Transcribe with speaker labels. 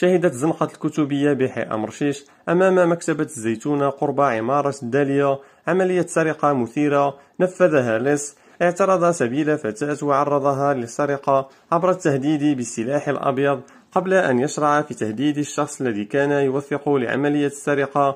Speaker 1: شهدت زنقة الكتبية بحي أمرشيش أمام مكتبة الزيتونة قرب عمارة الدالية عملية سرقة مثيرة نفذها لس اعترض سبيل فتاة وعرضها للسرقة عبر التهديد بالسلاح الأبيض قبل أن يشرع في تهديد الشخص الذي كان يوثق لعملية السرقة